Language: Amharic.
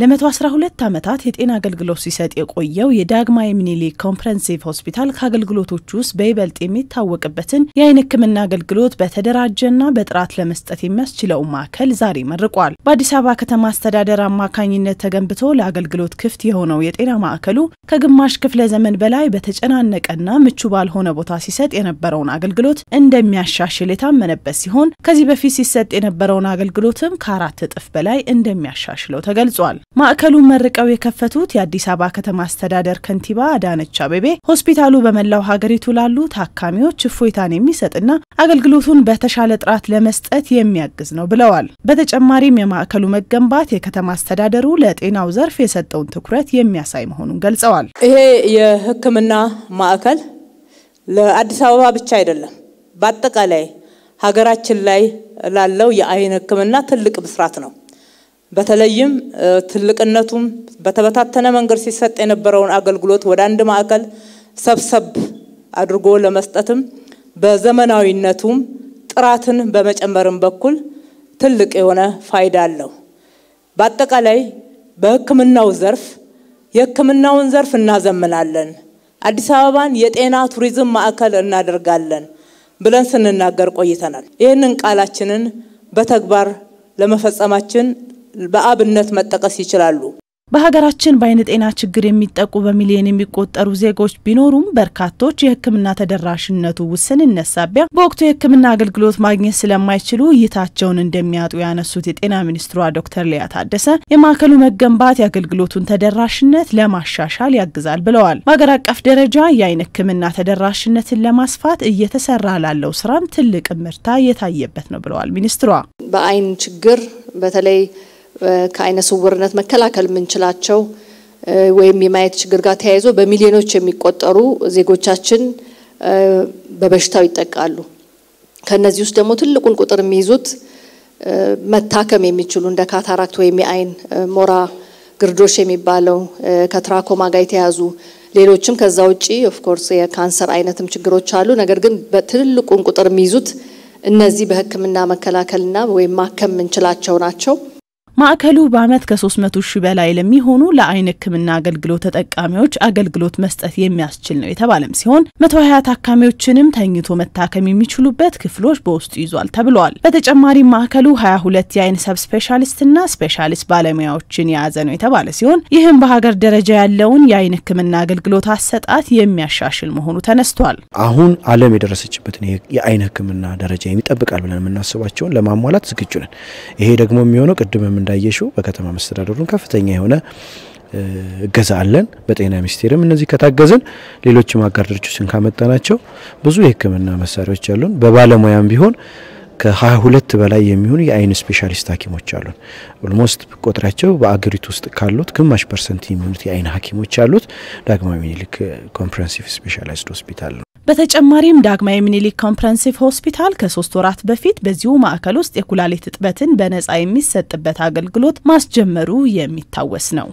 ለ112 ዓመታት የጤና አገልግሎት ሲሰጥ የቆየው የዳግማዊ ምኒልክ ኮምፕረንሲቭ ሆስፒታል ከአገልግሎቶች ውስጥ በይበልጥ የሚታወቅበትን የአይን ሕክምና አገልግሎት በተደራጀና በጥራት ለመስጠት የሚያስችለውን ማዕከል ዛሬ መርቋል። በአዲስ አበባ ከተማ አስተዳደር አማካኝነት ተገንብቶ ለአገልግሎት ክፍት የሆነው የጤና ማዕከሉ ከግማሽ ክፍለ ዘመን በላይ በተጨናነቀና ምቹ ባልሆነ ቦታ ሲሰጥ የነበረውን አገልግሎት እንደሚያሻሽል የታመነበት ሲሆን ከዚህ በፊት ሲሰጥ የነበረውን አገልግሎትም ከአራት እጥፍ በላይ እንደሚያሻሽለው ተገልጿል። ማዕከሉን መርቀው የከፈቱት የአዲስ አበባ ከተማ አስተዳደር ከንቲባ አዳነች አቤቤ ሆስፒታሉ በመላው ሀገሪቱ ላሉ ታካሚዎች እፎይታን የሚሰጥና አገልግሎቱን በተሻለ ጥራት ለመስጠት የሚያግዝ ነው ብለዋል። በተጨማሪም የማዕከሉ መገንባት የከተማ አስተዳደሩ ለጤናው ዘርፍ የሰጠውን ትኩረት የሚያሳይ መሆኑን ገልጸዋል። ይሄ የሕክምና ማዕከል ለአዲስ አበባ ብቻ አይደለም፣ በአጠቃላይ ሀገራችን ላይ ላለው የአይን ሕክምና ትልቅ ብስራት ነው። በተለይም ትልቅነቱም በተበታተነ መንገድ ሲሰጥ የነበረውን አገልግሎት ወደ አንድ ማዕከል ሰብሰብ አድርጎ ለመስጠትም በዘመናዊነቱም ጥራትን በመጨመርም በኩል ትልቅ የሆነ ፋይዳ አለው። በአጠቃላይ በሕክምናው ዘርፍ የሕክምናውን ዘርፍ እናዘምናለን፣ አዲስ አበባን የጤና ቱሪዝም ማዕከል እናደርጋለን ብለን ስንናገር ቆይተናል። ይህንን ቃላችንን በተግባር ለመፈጸማችን በአብነት መጠቀስ ይችላሉ። በሀገራችን በአይን ጤና ችግር የሚጠቁ በሚሊዮን የሚቆጠሩ ዜጎች ቢኖሩም በርካቶች የሕክምና ተደራሽነቱ ውስንነት ሳቢያ በወቅቱ የሕክምና አገልግሎት ማግኘት ስለማይችሉ እይታቸውን እንደሚያጡ ያነሱት የጤና ሚኒስትሯ ዶክተር ሊያ ታደሰ የማዕከሉ መገንባት የአገልግሎቱን ተደራሽነት ለማሻሻል ያግዛል ብለዋል። በሀገር አቀፍ ደረጃ የአይን ሕክምና ተደራሽነትን ለማስፋት እየተሰራ ላለው ስራም ትልቅ ምርታ የታየበት ነው ብለዋል ሚኒስትሯ። በአይን ችግር በተለይ ከአይነ ስውርነት መከላከል የምንችላቸው ወይም የማየት ችግር ጋር ተያይዞ በሚሊዮኖች የሚቆጠሩ ዜጎቻችን በበሽታው ይጠቃሉ። ከነዚህ ውስጥ ደግሞ ትልቁን ቁጥር የሚይዙት መታከም የሚችሉ እንደ ካታራክት ወይም የአይን ሞራ ግርዶሽ የሚባለው ከትራኮማ ጋር የተያዙ ሌሎችም ከዛ ውጪ ኦፍኮርስ የካንሰር አይነትም ችግሮች አሉ። ነገር ግን በትልቁን ቁጥር የሚይዙት እነዚህ በሕክምና መከላከልና ወይም ማከም የምንችላቸው ናቸው። ማዕከሉ በዓመት ከ300 ሺህ በላይ ለሚሆኑ ለአይን ህክምና አገልግሎት ተጠቃሚዎች አገልግሎት መስጠት የሚያስችል ነው የተባለም ሲሆን 120 ታካሚዎችንም ተኝቶ መታከም የሚችሉበት ክፍሎች በውስጡ ይዟል ተብሏል። በተጨማሪም ማዕከሉ 22 የአይን ሰብ ስፔሻሊስትና ስፔሻሊስት ባለሙያዎችን የያዘ ነው የተባለ ሲሆን ይህም በሀገር ደረጃ ያለውን የአይን ህክምና አገልግሎት አሰጣት የሚያሻሽል መሆኑ ተነስቷል። አሁን አለም የደረሰችበትን የአይን ህክምና ደረጃ የሚጠብቃል ብለን የምናስባቸውን ለማሟላት ዝግጁ ነን። ይሄ ደግሞ የሚሆነው ቅድም እንዳየሽው በከተማ መስተዳደሩን ከፍተኛ የሆነ እገዛ አለን። በጤና ሚኒስቴርም እነዚህ ከታገዝን ሌሎችም አጋር ድርጅቶችን ካመጣናቸው ብዙ የሕክምና መሳሪያዎች አሉን። በባለሙያም ቢሆን ከ ሁለት በላይ የሚሆኑ የአይን ስፔሻሊስት ሐኪሞች አሉን። ኦልሞስት ቁጥራቸው በአገሪቱ ውስጥ ካሉት ግማሽ ፐርሰንት የሚሆኑት የአይን ሐኪሞች አሉት። ዳግማዊ ምኒልክ ኮምፕሬሄንሲቭ ስፔሻላይዝድ ሆስፒታል ነው። በተጨማሪም ዳግማዊ ምኒልክ ኮምፕረንሲቭ ሆስፒታል ከሶስት ወራት በፊት በዚሁ ማዕከል ውስጥ የኩላሊት እጥበትን በነጻ የሚሰጥበት አገልግሎት ማስጀመሩ የሚታወስ ነው።